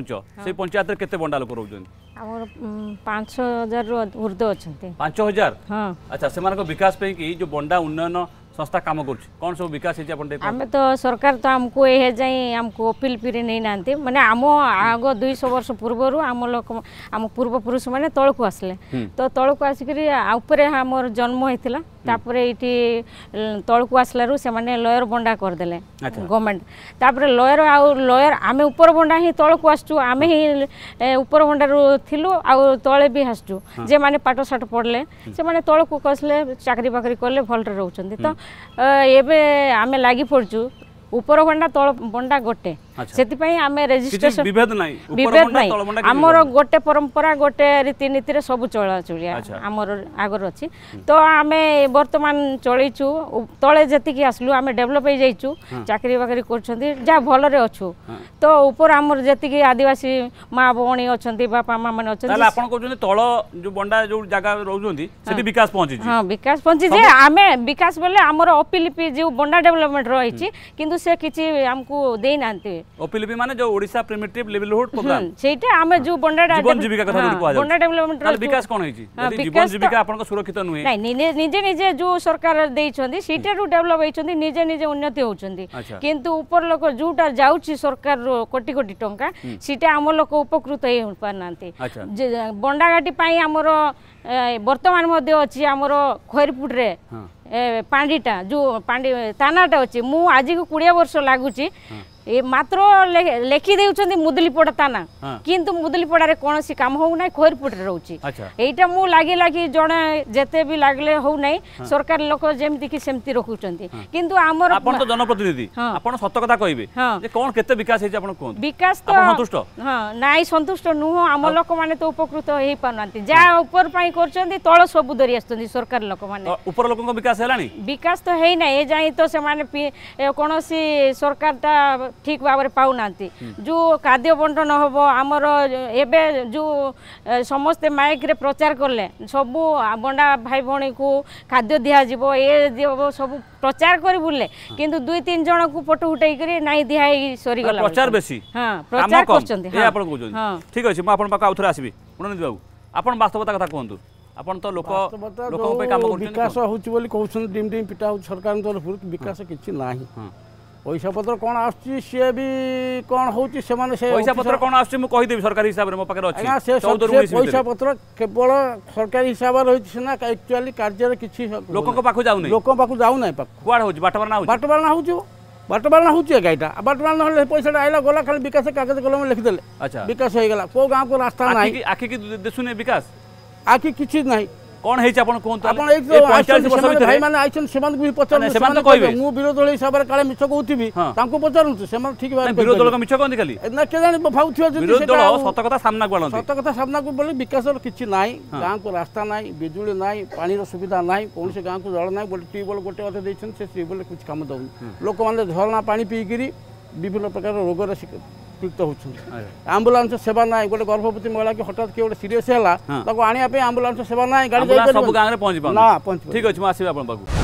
ପଞ୍ଚ ସେଇ ପଞ୍ଚାୟତରେ କେତେ ବଣ୍ଡା ଲୋକ ରହୁଛନ୍ତି ଆମର ପାଞ୍ଚ ହଜାରରୁ ଉର୍ଦ୍ଧ୍ୱ ଅଛନ୍ତି ପାଞ୍ଚ ହଜାର ହଁ ଆଚ୍ଛା ସେମାନଙ୍କ ବିକାଶ ପାଇଁ କି ଯୋଉ ବଣ୍ଡା ଉନ୍ନୟନ ସଂସ୍ଥା କାମ କରୁଛି କ'ଣ ସବୁ ବିକାଶ ହେଇଛି ଆପଣ ଆମେ ତ ସରକାର ତ ଆମକୁ ଏହା ଯାଇ ଆମକୁ ଓପିଲ ପିରେ ନେଇନାହାନ୍ତି ମାନେ ଆମ ଆଗ ଦୁଇଶହ ବର୍ଷ ପୂର୍ବରୁ ଆମ ଲୋକ ଆମ ପୂର୍ବପୁରୁଷମାନେ ତଳକୁ ଆସିଲେ ତ ତଳକୁ ଆସିକରି ଉପରେ ଆମର ଜନ୍ମ ହେଇଥିଲା ତାପରେ ଏଇଠି ତଳକୁ ଆସିଲାରୁ ସେମାନେ ଲୟର ବଣ୍ଡା କରିଦେଲେ ଗଭର୍ଣ୍ଣମେଣ୍ଟ ତାପରେ ଲୟର ଆଉ ଲୟର ଆମେ ଉପର ବଣ୍ଡା ହିଁ ତଳକୁ ଆସୁଛୁ ଆମେ ହିଁ ଉପର ବଣ୍ଡାରୁ ଥିଲୁ ଆଉ ତଳେ ବି ଆସୁଛୁ ଯେମାନେ ପାଠଶାଠ ପଢ଼ିଲେ ସେମାନେ ତଳକୁ କସିଲେ ଚାକିରି ବାକିରି କଲେ ଭଲରେ ରହୁଛନ୍ତି ତ ଏବେ ଆମେ ଲାଗି ପଡ଼ୁଛୁ উপর গন্ডা তল বন্ডা গোটে সেপাই আমি রেজিস্ট্রেশন বিভেদ নাই বিভেদ নাই আমার গোটে পরম্পরা গোটে রীতিনীতি সবু চলাচলিয়া আমার আগর অছি তো আমি বর্তমান চলাইছু তলে যেতিকি আসলু আমি ডেভেলপ হয়ে যাইছু চাকরি বাকরি করছেন যা ভালরে অছু তো উপর আমার যেতিকি আদিবাসী মা ভৌণী অছন্তি বাপা মা মানে অছন্তি তাহলে আপন কোজন তল যে বন্ডা যে জায়গা রহুছন্তি সেটি বিকাশ পৌঁছিছি হ্যাঁ বিকাশ পৌঁছিছি আমি বিকাশ বলে আমার অপিলিপি যে বন্ডা ডেভেলপমেন্ট রহিছি কিন্তু সে কিছু আমকু দেই নাতে ওপিলিপি মানে যে ওড়িশা প্রিমিটিভ লিভলিহুড প্রোগ্রাম সেইটা আমি যে বন্ডা জীবন জীবিকা কথা বলি কোয়া বন্ডা ডেভেলপমেন্ট তাহলে বিকাশ কোন হইছি যদি জীবন জীবিকা আপনাকে সুরক্ষিত নুহে নাই নিজে নিজে যে সরকার দেইছন্তি সেইটা রু ডেভেলপ হইছন্তি নিজে নিজে উন্নতি হউছন্তি কিন্তু উপর লোক যোটা যাউছি সরকার রু কোটি কোটি টঙ্কা সেটা আম লোক উপকৃত হই পারনাতে বন্ডাঘাটি পাই আমার বর্তমান মধ্যে অছি আমার খৈরপুটরে ए पाटा जो पाटा अहिले मजि कुडिया वर्ष लागु ଏ ମାତ୍ର ଲେଖି ଦେଉଛନ୍ତି ମୁଦୁଲିପଡ଼ା ଥାନା କିନ୍ତୁ ମୁଦୁଲିପଡ଼ାରେ କୌଣସି କାମ ହେଉନାହିଁ ଖୋଇରପୁଟରେ ରହୁଛି ଏଇଟା ମୁଁ ଲାଗିଲା କି ଜଣେ ଯେତେ ବି ଲାଗିଲେ ହେଉନାହିଁ ସରକାର ଲୋକ ଯେମିତିକି ସେମିତି ରଖୁଛନ୍ତି କିନ୍ତୁ ଆମର ଆପଣ ତ ଜନପ୍ରତିନିଧି ଆପଣ ସତ କଥା କହିବେ କ'ଣ କେତେ ବିକାଶ ହେଇଛି ଆପଣ କୁହନ୍ତୁ ବିକାଶ ତ ସନ୍ତୁଷ୍ଟ ହଁ ନାଇଁ ସନ୍ତୁଷ୍ଟ ନୁହଁ ଆମ ଲୋକମାନେ ତ ଉପକୃତ ହେଇପାରୁନାହାନ୍ତି ଯାହା ଉପର ପାଇଁ କରୁଛନ୍ତି ତଳ ସବୁ ଧରି ଆସୁଛନ୍ତି ସରକାର ଲୋକମାନେ ଉପର ଲୋକଙ୍କ ବିକାଶ ହେଲାଣି ବିକାଶ ତ ହେଇନାହିଁ ଏ ଯାଇ ତ ସେମାନେ କୌଣସି ସରକାରଟା ঠিক ভাবে পাওনাহান্তি যে খাদ্য বণ্টন হব আমার এবে যে সমস্তে মাইকরে প্রচার কলে সবু বন্ডা ভাই ভী কু খাদ্য দিয়াযিব এ দিব সবু প্রচার করে বুলে কিন্তু দুই তিন জনকু পটু উঠাই করে নাই দিয়া হই সরি গলা প্রচার বেশি হ্যাঁ প্রচার করছেন হ্যাঁ আপন কোজন ঠিক আছে মু আপন আউথরে আসবি প্রণজিৎ বাবু আপন বাস্তবতা কথা কোহন্তু ଆପଣ ତ ଲୋକ ଲୋକଙ୍କ ପାଇଁ କାମ କରୁଛନ୍ତି ବିକାଶ ହେଉଛି ବୋଲି କହୁଛନ୍ତି ଡିମ୍ ଡିମ୍ ପିଟା ହେଉଛି ସରକାରଙ୍କ ବିକାଶ କିଛି ନାହିଁ পয়সা পত্র কোন আসছে সে বি কোন হচ্ছে সেমানে সে পয়সা পত্র কোন আসছে মু কই দেব সরকারি হিসাবে মো পাকে আছে সে পয়সা পত্র কেবল সরকারি হিসাবে রয়েছে না অ্যাকচুয়ালি কার্যের কিছু লোক কো পাকু যাও নাই লোক পাকু যাও নাই পাক কুয়াড় হচ্ছে বাটবার না হচ্ছে বাটবার না হচ্ছে বাটবার না হচ্ছে গাইটা না হলে পয়সাটা আইলা গলা খালি বিকাশে কাগজ কলমে লিখি দিলে আচ্ছা বিকাশ হয়ে গেল কো কো রাস্তা নাই আকি কি দেশুনে বিকাশ আকি কিছু নাই কোন হেইছে আপন কোন আপন এই পঞ্চাশ বর্ষ ভিতরে ভাই মানে আইছেন সেমানকু বি পচারন সেমান কইবে মু বিরোধ দল হিসাবরে কালে মিছ কউতিবি তাঙ্কু পচারন্তু সেমান ঠিক ভাবে বিরোধ দল মিছ কোন খালি না কে জানি ভাউথিও যদি বিরোধ দল সত কথা সামনা কো আনন্তি সত কথা সামনা কো বলি বিকাশর কিছি নাই গাঁ কো রাস্তা নাই বিজুলি নাই পানির সুবিধা নাই কোনসি গাঁ কো জল নাই বলি টিউবল গোটে কথা দেইছেন সে টিউবল কিছু কাম দউনি লোকমানে ঝরনা পানি পিইকিরি বিভিন্ন প্রকার রোগরে सेवा आम्बुलान्स गएर गर्भवती महिला कि सेवा गाड़ी ना हटा सिरियस